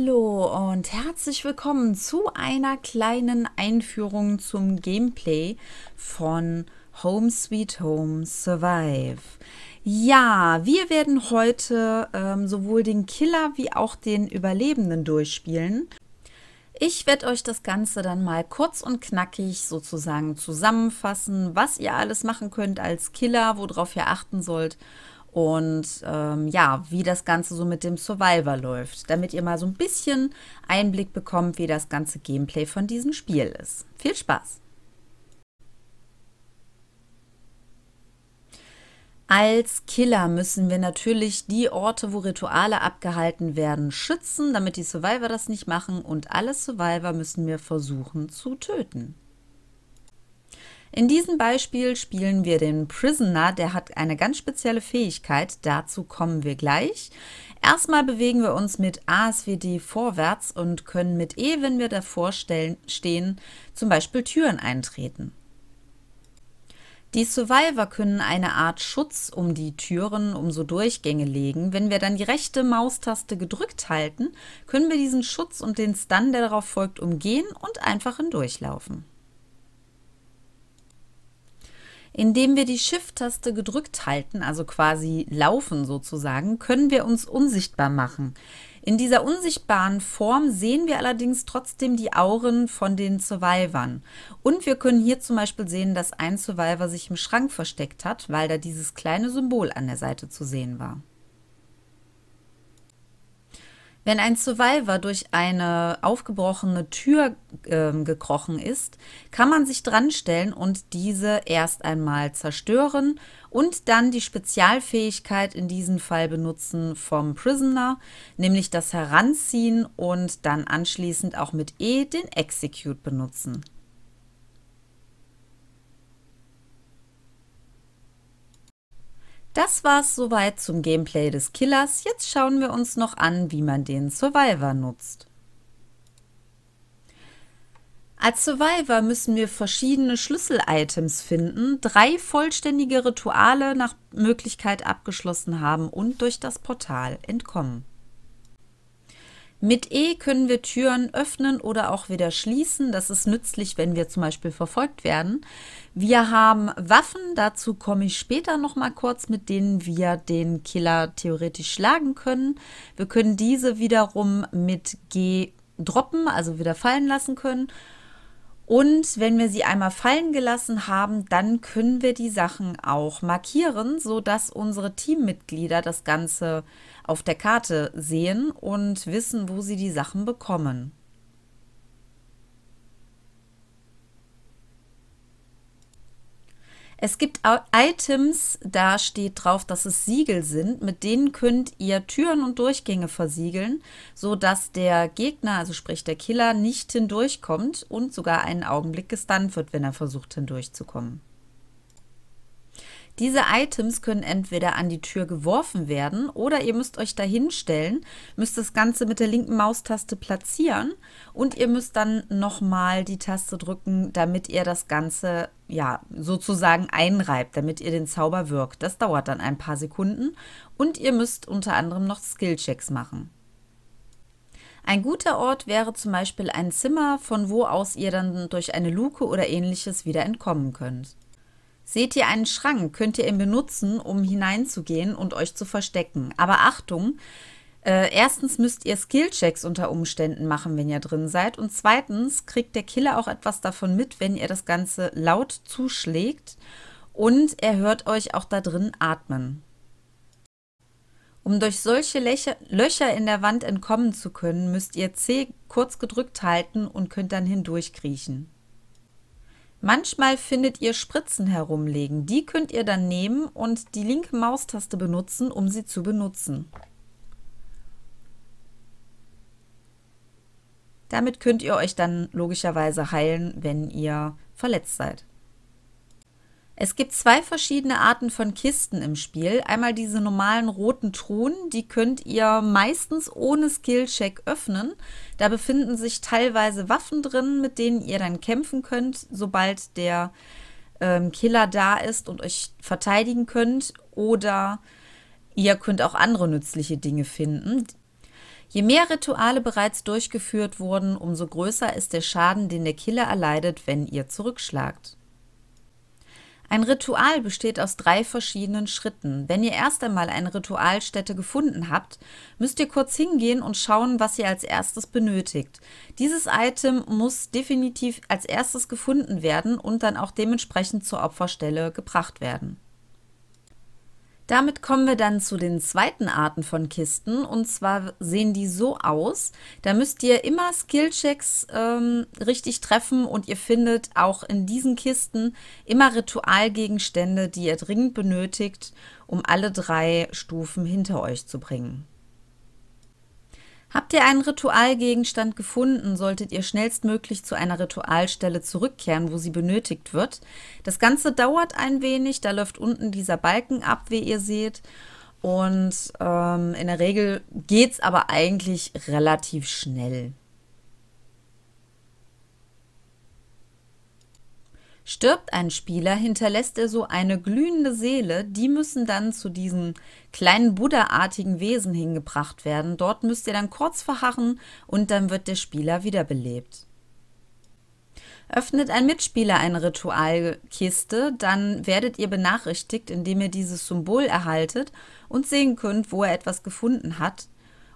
Hallo und herzlich willkommen zu einer kleinen Einführung zum Gameplay von Home Sweet Home Survive. Ja, wir werden heute ähm, sowohl den Killer wie auch den Überlebenden durchspielen. Ich werde euch das Ganze dann mal kurz und knackig sozusagen zusammenfassen, was ihr alles machen könnt als Killer, worauf ihr achten sollt und ähm, ja, wie das Ganze so mit dem Survivor läuft, damit ihr mal so ein bisschen Einblick bekommt, wie das ganze Gameplay von diesem Spiel ist. Viel Spaß! Als Killer müssen wir natürlich die Orte, wo Rituale abgehalten werden, schützen, damit die Survivor das nicht machen und alle Survivor müssen wir versuchen zu töten. In diesem Beispiel spielen wir den Prisoner, der hat eine ganz spezielle Fähigkeit, dazu kommen wir gleich. Erstmal bewegen wir uns mit ASWD vorwärts und können mit E, wenn wir davor stehen, zum Beispiel Türen eintreten. Die Survivor können eine Art Schutz um die Türen, um so Durchgänge legen. Wenn wir dann die rechte Maustaste gedrückt halten, können wir diesen Schutz und den Stun, der darauf folgt, umgehen und einfach hindurchlaufen. Indem wir die Shift-Taste gedrückt halten, also quasi laufen sozusagen, können wir uns unsichtbar machen. In dieser unsichtbaren Form sehen wir allerdings trotzdem die Auren von den Survivern. Und wir können hier zum Beispiel sehen, dass ein Survivor sich im Schrank versteckt hat, weil da dieses kleine Symbol an der Seite zu sehen war. Wenn ein Survivor durch eine aufgebrochene Tür äh, gekrochen ist, kann man sich dranstellen und diese erst einmal zerstören und dann die Spezialfähigkeit in diesem Fall benutzen vom Prisoner, nämlich das Heranziehen und dann anschließend auch mit E den Execute benutzen. Das war's soweit zum Gameplay des Killers. Jetzt schauen wir uns noch an, wie man den Survivor nutzt. Als Survivor müssen wir verschiedene Schlüssel-Items finden, drei vollständige Rituale nach Möglichkeit abgeschlossen haben und durch das Portal entkommen. Mit E können wir Türen öffnen oder auch wieder schließen. Das ist nützlich, wenn wir zum Beispiel verfolgt werden. Wir haben Waffen, dazu komme ich später nochmal kurz, mit denen wir den Killer theoretisch schlagen können. Wir können diese wiederum mit G droppen, also wieder fallen lassen können. Und wenn wir sie einmal fallen gelassen haben, dann können wir die Sachen auch markieren, sodass unsere Teammitglieder das Ganze äh, auf der Karte sehen und wissen, wo sie die Sachen bekommen. Es gibt Items, da steht drauf, dass es Siegel sind. Mit denen könnt ihr Türen und Durchgänge versiegeln, sodass der Gegner, also sprich der Killer, nicht hindurchkommt und sogar einen Augenblick gestunt wird, wenn er versucht hindurchzukommen. Diese Items können entweder an die Tür geworfen werden oder ihr müsst euch dahinstellen, müsst das Ganze mit der linken Maustaste platzieren und ihr müsst dann nochmal die Taste drücken, damit ihr das Ganze ja sozusagen einreibt, damit ihr den Zauber wirkt. Das dauert dann ein paar Sekunden und ihr müsst unter anderem noch Skillchecks machen. Ein guter Ort wäre zum Beispiel ein Zimmer, von wo aus ihr dann durch eine Luke oder ähnliches wieder entkommen könnt. Seht ihr einen Schrank, könnt ihr ihn benutzen, um hineinzugehen und euch zu verstecken. Aber Achtung, äh, erstens müsst ihr Skillchecks unter Umständen machen, wenn ihr drin seid. Und zweitens kriegt der Killer auch etwas davon mit, wenn ihr das Ganze laut zuschlägt. Und er hört euch auch da drin atmen. Um durch solche Lächer, Löcher in der Wand entkommen zu können, müsst ihr C kurz gedrückt halten und könnt dann hindurchkriechen. Manchmal findet ihr Spritzen herumlegen. Die könnt ihr dann nehmen und die linke Maustaste benutzen, um sie zu benutzen. Damit könnt ihr euch dann logischerweise heilen, wenn ihr verletzt seid. Es gibt zwei verschiedene Arten von Kisten im Spiel. Einmal diese normalen roten Truhen, die könnt ihr meistens ohne Skillcheck öffnen. Da befinden sich teilweise Waffen drin, mit denen ihr dann kämpfen könnt, sobald der ähm, Killer da ist und euch verteidigen könnt. Oder ihr könnt auch andere nützliche Dinge finden. Je mehr Rituale bereits durchgeführt wurden, umso größer ist der Schaden, den der Killer erleidet, wenn ihr zurückschlagt. Ein Ritual besteht aus drei verschiedenen Schritten. Wenn ihr erst einmal eine Ritualstätte gefunden habt, müsst ihr kurz hingehen und schauen, was ihr als erstes benötigt. Dieses Item muss definitiv als erstes gefunden werden und dann auch dementsprechend zur Opferstelle gebracht werden. Damit kommen wir dann zu den zweiten Arten von Kisten. Und zwar sehen die so aus. Da müsst ihr immer Skillchecks ähm, richtig treffen und ihr findet auch in diesen Kisten immer Ritualgegenstände, die ihr dringend benötigt, um alle drei Stufen hinter euch zu bringen. Habt ihr einen Ritualgegenstand gefunden, solltet ihr schnellstmöglich zu einer Ritualstelle zurückkehren, wo sie benötigt wird. Das Ganze dauert ein wenig, da läuft unten dieser Balken ab, wie ihr seht. Und ähm, in der Regel geht es aber eigentlich relativ schnell. Stirbt ein Spieler, hinterlässt er so eine glühende Seele, die müssen dann zu diesem kleinen Buddha-artigen Wesen hingebracht werden. Dort müsst ihr dann kurz verharren und dann wird der Spieler wiederbelebt. Öffnet ein Mitspieler eine Ritualkiste, dann werdet ihr benachrichtigt, indem ihr dieses Symbol erhaltet und sehen könnt, wo er etwas gefunden hat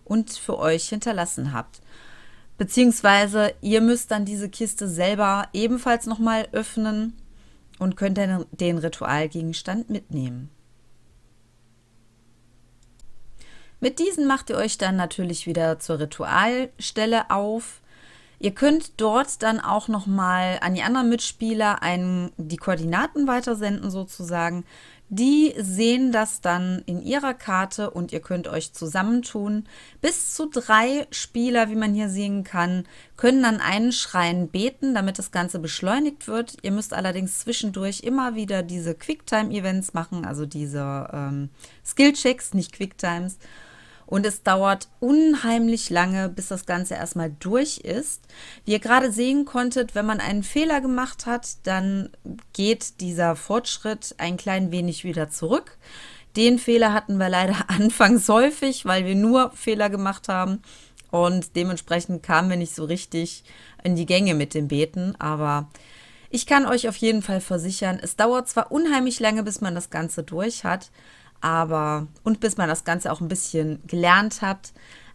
und für euch hinterlassen habt. Beziehungsweise ihr müsst dann diese Kiste selber ebenfalls nochmal öffnen und könnt dann den Ritualgegenstand mitnehmen. Mit diesen macht ihr euch dann natürlich wieder zur Ritualstelle auf. Ihr könnt dort dann auch nochmal an die anderen Mitspieler einen, die Koordinaten weitersenden sozusagen. Die sehen das dann in ihrer Karte und ihr könnt euch zusammentun. Bis zu drei Spieler, wie man hier sehen kann, können dann einen Schrein beten, damit das Ganze beschleunigt wird. Ihr müsst allerdings zwischendurch immer wieder diese Quicktime-Events machen, also diese ähm, Skill-Checks, nicht Quicktimes. times und es dauert unheimlich lange, bis das Ganze erstmal durch ist. Wie ihr gerade sehen konntet, wenn man einen Fehler gemacht hat, dann geht dieser Fortschritt ein klein wenig wieder zurück. Den Fehler hatten wir leider anfangs häufig, weil wir nur Fehler gemacht haben. Und dementsprechend kamen wir nicht so richtig in die Gänge mit dem Beten. Aber ich kann euch auf jeden Fall versichern, es dauert zwar unheimlich lange, bis man das Ganze durch hat, aber und bis man das Ganze auch ein bisschen gelernt hat,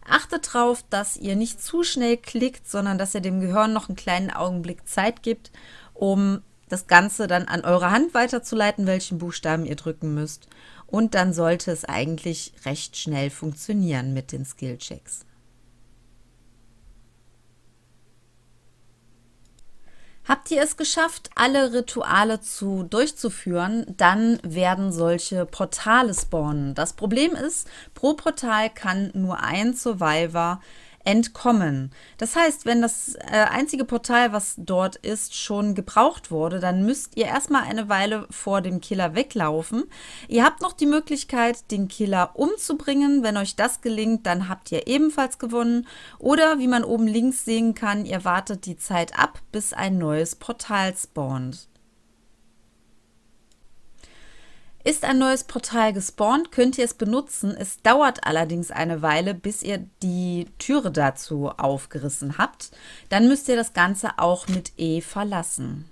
achtet darauf, dass ihr nicht zu schnell klickt, sondern dass ihr dem Gehirn noch einen kleinen Augenblick Zeit gibt, um das Ganze dann an eure Hand weiterzuleiten, welchen Buchstaben ihr drücken müsst. Und dann sollte es eigentlich recht schnell funktionieren mit den Skillchecks. Habt ihr es geschafft, alle Rituale zu durchzuführen, dann werden solche Portale spawnen. Das Problem ist, pro Portal kann nur ein Survivor entkommen. Das heißt, wenn das äh, einzige Portal, was dort ist, schon gebraucht wurde, dann müsst ihr erstmal eine Weile vor dem Killer weglaufen. Ihr habt noch die Möglichkeit, den Killer umzubringen. Wenn euch das gelingt, dann habt ihr ebenfalls gewonnen. Oder wie man oben links sehen kann, ihr wartet die Zeit ab, bis ein neues Portal spawnt. Ist ein neues Portal gespawnt, könnt ihr es benutzen. Es dauert allerdings eine Weile, bis ihr die Türe dazu aufgerissen habt. Dann müsst ihr das Ganze auch mit E verlassen.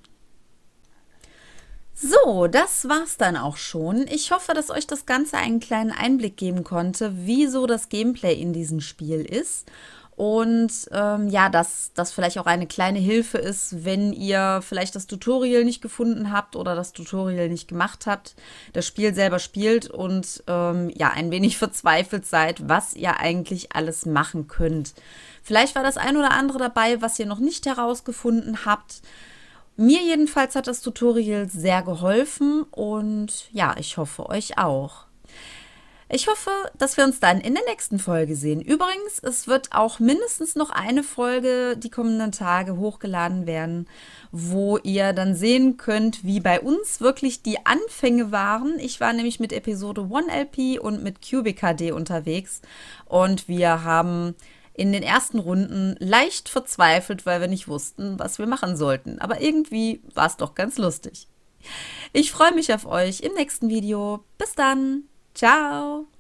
So, das war's dann auch schon. Ich hoffe, dass euch das Ganze einen kleinen Einblick geben konnte, wieso das Gameplay in diesem Spiel ist und ähm, ja, dass das vielleicht auch eine kleine Hilfe ist, wenn ihr vielleicht das Tutorial nicht gefunden habt oder das Tutorial nicht gemacht habt, das Spiel selber spielt und ähm, ja, ein wenig verzweifelt seid, was ihr eigentlich alles machen könnt. Vielleicht war das ein oder andere dabei, was ihr noch nicht herausgefunden habt. Mir jedenfalls hat das Tutorial sehr geholfen und ja, ich hoffe euch auch. Ich hoffe, dass wir uns dann in der nächsten Folge sehen. Übrigens, es wird auch mindestens noch eine Folge die kommenden Tage hochgeladen werden, wo ihr dann sehen könnt, wie bei uns wirklich die Anfänge waren. Ich war nämlich mit Episode 1LP und mit QBKD unterwegs und wir haben in den ersten Runden leicht verzweifelt, weil wir nicht wussten, was wir machen sollten. Aber irgendwie war es doch ganz lustig. Ich freue mich auf euch im nächsten Video. Bis dann! Ciao!